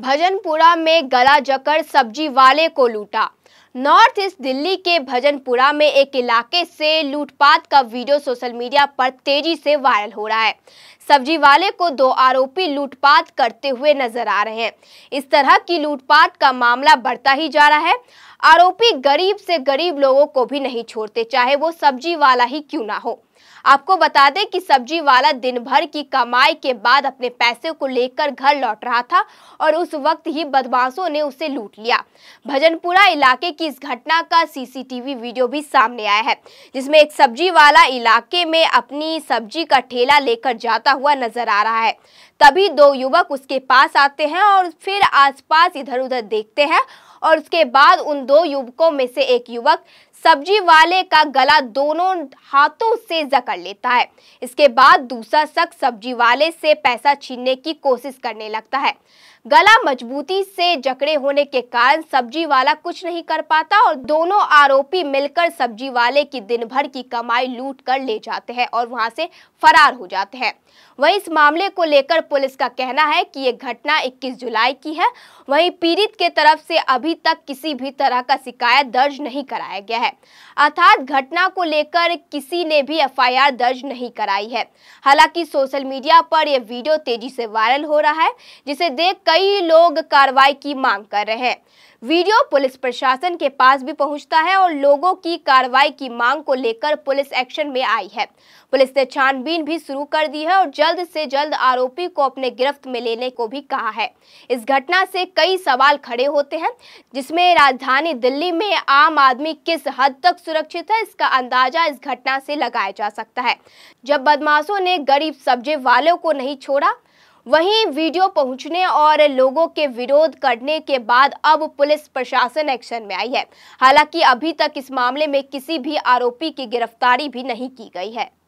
भजनपुरा में गला जकड़ सब्जी वाले को लूटा नॉर्थ ईस्ट दिल्ली के भजनपुरा में एक इलाके से लूटपाट का वीडियो सोशल मीडिया पर तेजी से वायरल हो रहा है सब्जी वाले को दो आरोपी लूटपाट करते हुए नजर आ रहे हैं इस तरह की लूटपाट का मामला बढ़ता ही जा रहा है आरोपी गरीब से गरीब लोगों को भी नहीं छोड़ते चाहे वो सब्जी वाला ही क्यों ना हो आपको बता दें कि सब्जी वाला दिन भर की कमाई के बाद अपने पैसे को लेकर घर लौट रहा था और उस वक्त ही बदमाशों ने उसे लूट लिया भजनपुरा इलाके की इस घटना का सीसीटीवी वीडियो भी सामने आया है जिसमें एक सब्जी वाला इलाके में अपनी सब्जी का ठेला लेकर जाता हुआ नजर आ रहा है तभी दो युवक उसके पास आते हैं और फिर आसपास इधर उधर देखते हैं और उसके बाद उन दो युवकों में से एक युवक सब्जी वाले का गला दोनों हाथों से जकड़ लेता है इसके बाद दूसरा शख्स सब्जी वाले से पैसा छीनने की कोशिश करने लगता है गला मजबूती से जकड़े होने के कारण सब्जी वाला कुछ नहीं कर पाता और दोनों आरोपी मिलकर सब्जी वाले की दिन भर की कमाई लूट कर ले जाते हैं और वहां से फरार हो जाते हैं वहीं इस मामले को लेकर पुलिस का कहना है कि ये घटना 21 जुलाई की है वहीं पीड़ित के तरफ से अभी अभी तक किसी भी तरह का शिकायत दर्ज नहीं कराया गया है अर्थात घटना को लेकर किसी ने भी एफआईआर दर्ज नहीं कराई है हालांकि सोशल मीडिया पर यह वीडियो तेजी से वायरल हो रहा है जिसे देख कई लोग कार्रवाई की मांग कर रहे हैं वीडियो पुलिस प्रशासन के पास भी पहुंचता है और लोगों की कार्रवाई की मांग को लेकर पुलिस एक्शन में आई है पुलिस ने छानबीन भी शुरू कर दी है और जल्द से जल्द आरोपी को अपने गिरफ्त में लेने को भी कहा है इस घटना से कई सवाल खड़े होते हैं जिसमें राजधानी दिल्ली में आम आदमी किस हद तक सुरक्षित है इसका अंदाजा इस घटना से लगाया जा सकता है जब बदमाशों ने गरीब सब्जे वालों को नहीं छोड़ा वहीं वीडियो पहुंचने और लोगों के विरोध करने के बाद अब पुलिस प्रशासन एक्शन में आई है हालांकि अभी तक इस मामले में किसी भी आरोपी की गिरफ्तारी भी नहीं की गई है